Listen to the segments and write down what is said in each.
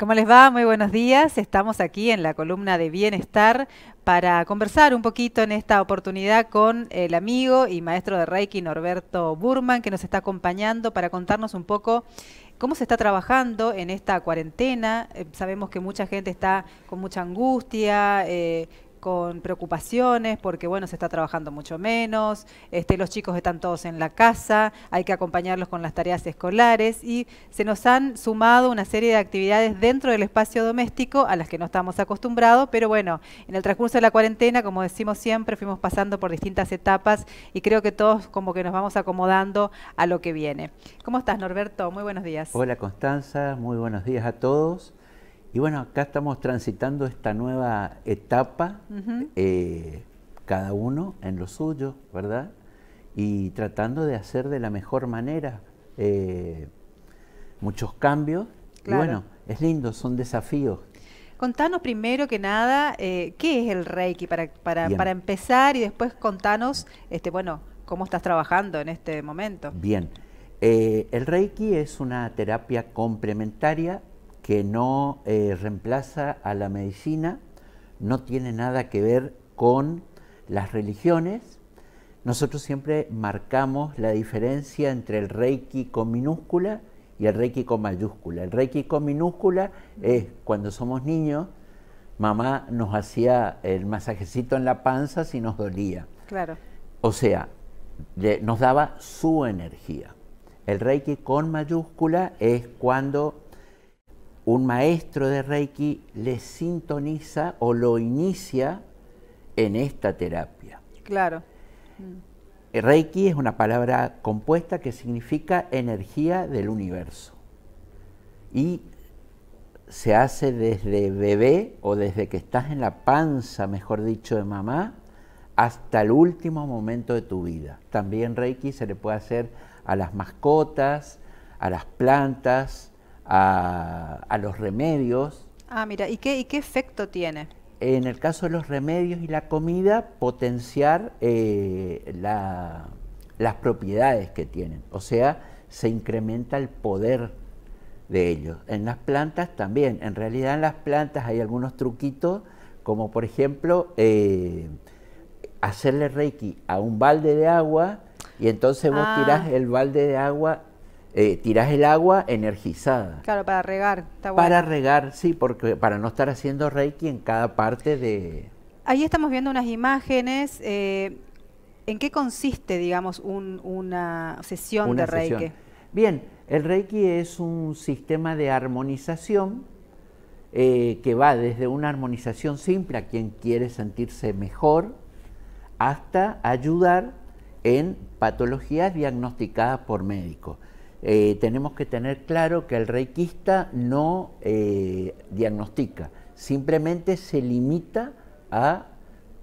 ¿Cómo les va? Muy buenos días. Estamos aquí en la columna de bienestar para conversar un poquito en esta oportunidad con el amigo y maestro de Reiki Norberto Burman, que nos está acompañando para contarnos un poco cómo se está trabajando en esta cuarentena. Eh, sabemos que mucha gente está con mucha angustia. Eh, con preocupaciones porque bueno se está trabajando mucho menos, este, los chicos están todos en la casa, hay que acompañarlos con las tareas escolares y se nos han sumado una serie de actividades dentro del espacio doméstico a las que no estamos acostumbrados, pero bueno, en el transcurso de la cuarentena, como decimos siempre, fuimos pasando por distintas etapas y creo que todos como que nos vamos acomodando a lo que viene. ¿Cómo estás Norberto? Muy buenos días. Hola Constanza, muy buenos días a todos. Y bueno, acá estamos transitando esta nueva etapa, eh, cada uno en lo suyo, ¿verdad? Y tratando de hacer de la mejor manera eh, muchos cambios. Y bueno, es lindo, son desafíos. Contanos primero que nada, eh, ¿qué es el Reiki para, para, empezar? Y después contanos, este, bueno, cómo estás trabajando en este momento. Bien. el Reiki es una terapia complementaria que no eh, reemplaza a la medicina, no tiene nada que ver con las religiones. Nosotros siempre marcamos la diferencia entre el reiki con minúscula y el reiki con mayúscula. El reiki con minúscula es cuando somos niños, mamá nos hacía el masajecito en la panza si nos dolía. Claro. O sea, nos daba su energía. El reiki con mayúscula es cuando un maestro de Reiki le sintoniza o lo inicia en esta terapia. Claro. Eh, Reiki es una palabra compuesta que significa energía del universo. Y se hace desde bebé o desde que estás en la panza, mejor dicho, de mamá, hasta el último momento de tu vida. También Reiki se le puede hacer a las mascotas, a las plantas, a, los remedios. Ah, mira, ¿y qué, ¿y qué efecto tiene? En el caso de los remedios y la comida, potenciar eh, la, las propiedades que tienen, o sea, se incrementa el poder de ellos. En las plantas también, en realidad en las plantas hay algunos truquitos, como por ejemplo eh, hacerle reiki a un balde de agua y entonces vos ah. tirás el balde de agua eh, tirás el agua energizada. Claro, para regar. Para regar, sí, porque para no estar haciendo reiki en cada parte de... Ahí estamos viendo unas imágenes. Eh, ¿En qué consiste, digamos, una sesión de reiki? Bien, el reiki es un sistema de armonización eh, que va desde una armonización simple a quien quiere sentirse mejor hasta ayudar en patologías diagnosticadas por médicos eh, tenemos que tener claro que el reikista no eh, diagnostica, simplemente se limita a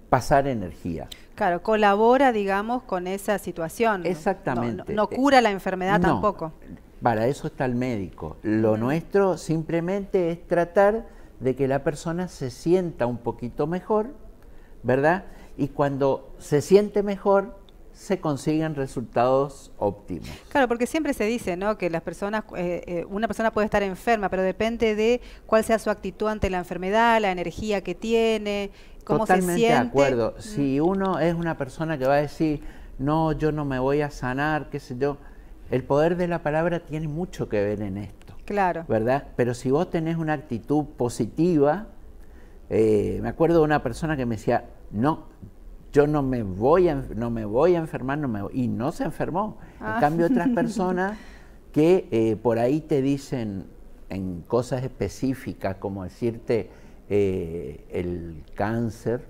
pasar energía. Claro, colabora, digamos, con esa situación. Exactamente. No, cura la enfermedad eh, tampoco. Para eso está el médico. Lo nuestro simplemente es tratar de que la persona se sienta un poquito mejor, ¿verdad? Y cuando se siente mejor, se consiguen resultados óptimos. Claro, porque siempre se dice, ¿no? Que las personas, eh, eh, una persona puede estar enferma, pero depende de cuál sea su actitud ante la enfermedad, la energía que tiene, cómo se siente. de acuerdo. Mm. Si uno es una persona que va a decir, no, yo no me voy a sanar, qué sé yo, el poder de la palabra tiene mucho que ver en esto. Claro. ¿Verdad? Pero si vos tenés una actitud positiva, eh, me acuerdo de una persona que me decía, no, yo no me voy a, no me voy a enfermar, no me, y no se enfermó. En ah. cambio, otras personas que eh, por ahí te dicen en cosas específicas, como decirte eh, el cáncer,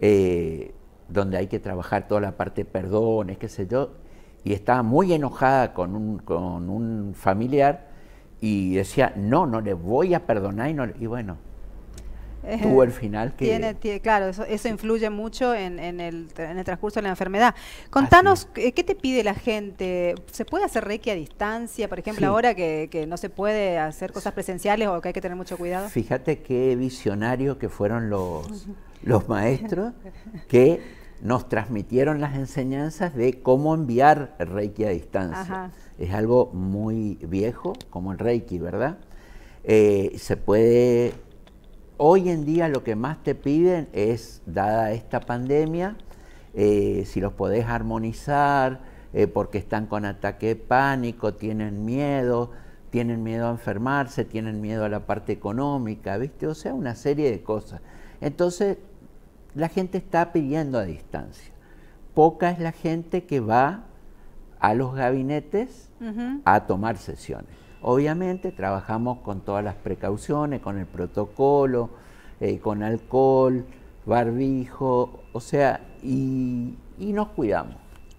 eh, donde hay que trabajar toda la parte de perdones, qué sé yo, y estaba muy enojada con un, con un familiar y decía, no, no le voy a perdonar, y, y bueno, eh, tuvo el final que... claro, eso, influye mucho en, el, transcurso de la enfermedad. Contanos, ¿qué te pide la gente? ¿Se puede hacer reiki a distancia, por ejemplo, ahora que, no se puede hacer cosas presenciales o que hay que tener mucho cuidado? Fíjate qué visionario que fueron los, los maestros que nos transmitieron las enseñanzas de cómo enviar reiki a distancia. Es algo muy viejo, como el reiki, ¿verdad? Eh, se puede Hoy en día lo que más te piden es, dada esta pandemia, eh, si los podés armonizar, eh, porque están con ataque de pánico, tienen miedo, tienen miedo a enfermarse, tienen miedo a la parte económica, ¿viste? O sea, una serie de cosas. Entonces, la gente está pidiendo a distancia. Poca es la gente que va a los gabinetes a tomar sesiones. Obviamente trabajamos con todas las precauciones, con el protocolo, eh, con alcohol, barbijo, o sea, y, nos cuidamos.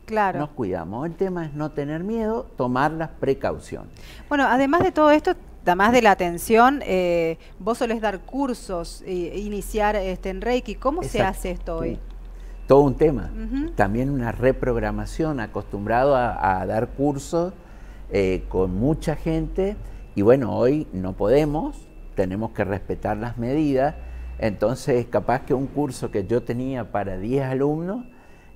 Claro. Nos cuidamos. El tema es no tener miedo, tomar las precauciones. Bueno, además de todo esto, además de la atención, eh, vos solés dar cursos, iniciar este, en Reiki. ¿Cómo se hace esto hoy? Todo un tema. También una reprogramación, acostumbrado a dar cursos eh, con mucha gente y bueno, hoy no podemos, tenemos que respetar las medidas, entonces capaz que un curso que yo tenía para 10 alumnos,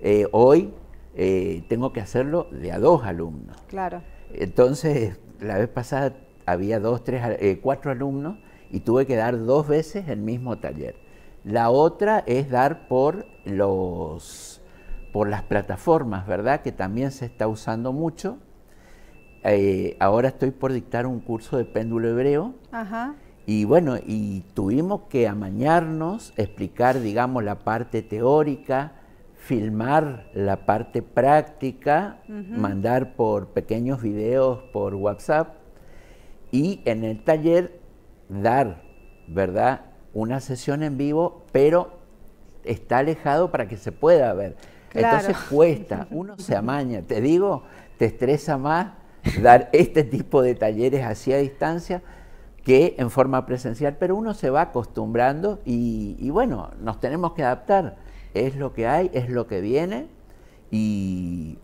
eh, hoy eh, tengo que hacerlo de a dos alumnos. Claro. Entonces, la vez pasada había dos, tres, cuatro alumnos y tuve que dar dos veces el mismo taller. La otra es dar por los por las plataformas, ¿verdad? Que también se está usando mucho eh, ahora estoy por dictar un curso de péndulo hebreo. Y bueno, y tuvimos que amañarnos, explicar, digamos, la parte teórica, filmar la parte práctica, mandar por pequeños videos por WhatsApp y en el taller dar, ¿verdad? Una sesión en vivo, pero está alejado para que se pueda ver. Entonces cuesta, uno se amaña, te digo, te estresa más dar este tipo de talleres así a distancia que en forma presencial, pero uno se va acostumbrando y, bueno, nos tenemos que adaptar. Es lo que hay, es lo que viene y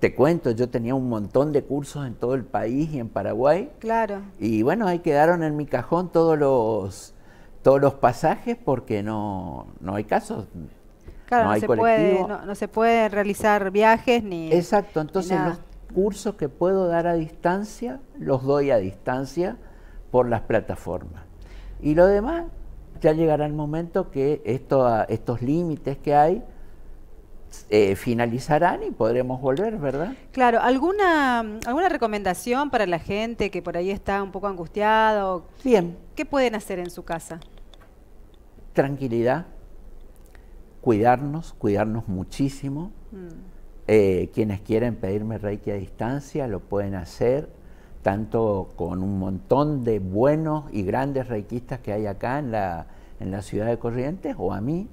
te cuento, yo tenía un montón de cursos en todo el país y en Paraguay. Claro. Y bueno, ahí quedaron en mi cajón todos los todos los pasajes porque no, no hay casos. Claro, no, se puede, no, se realizar viajes ni. Exacto, entonces cursos que puedo dar a distancia, los doy a distancia por las plataformas. Y lo demás, ya llegará el momento que esto, estos límites que hay eh, finalizarán y podremos volver, ¿verdad? Claro, ¿alguna, ¿alguna recomendación para la gente que por ahí está un poco angustiada? Bien. ¿Qué pueden hacer en su casa? Tranquilidad, cuidarnos, cuidarnos muchísimo. Mm. Eh, quienes quieren pedirme Reiki a distancia lo pueden hacer, tanto con un montón de buenos y grandes reikistas que hay acá en la, en la ciudad de Corrientes o a mí.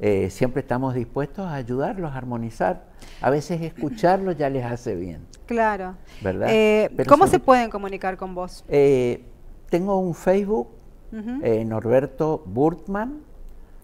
Eh, siempre estamos dispuestos a ayudarlos a armonizar. A veces escucharlos ya les hace bien. Claro. ¿Verdad? Eh, ¿Cómo se pueden comunicar con vos? tengo un Facebook, Norberto Burtman,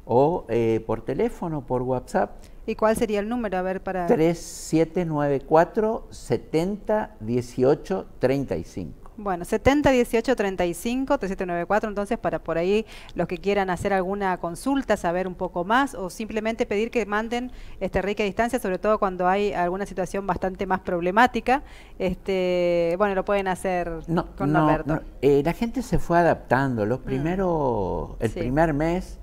o eh, por teléfono, por WhatsApp. ¿Y cuál sería el número? A ver, para... 3794 70 18 35. Bueno, 70 18 35 3794, entonces para por ahí los que quieran hacer alguna consulta, saber un poco más o simplemente pedir que manden este rica distancia, sobre todo cuando hay alguna situación bastante más problemática, este, bueno, lo pueden hacer no, con no, eh, la gente se fue adaptando, los mm. primero el primer mes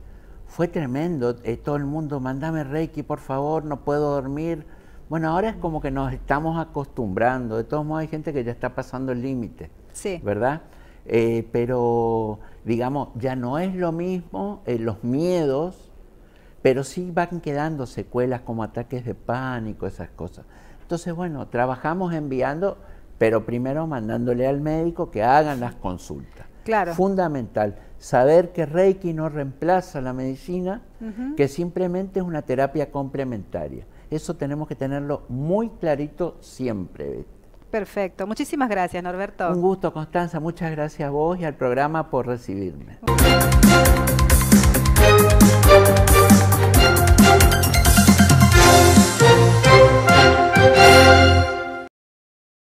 fue tremendo. Eh, todo el mundo, mándame Reiki, por favor, no puedo dormir. Bueno, ahora es como que nos estamos acostumbrando. De todos modos, hay gente que ya está pasando el límite. Sí. ¿Verdad? Eh, pero, digamos, ya no es lo mismo eh, los miedos, pero sí van quedando secuelas como ataques de pánico, esas cosas. Entonces, bueno, trabajamos enviando, pero primero mandándole al médico que hagan las consultas. Claro. Fundamental saber que Reiki no reemplaza la medicina, que simplemente es una terapia complementaria. Eso tenemos que tenerlo muy clarito siempre. Perfecto. Muchísimas gracias, Norberto. Un gusto, Constanza. Muchas gracias a vos y al programa por recibirme.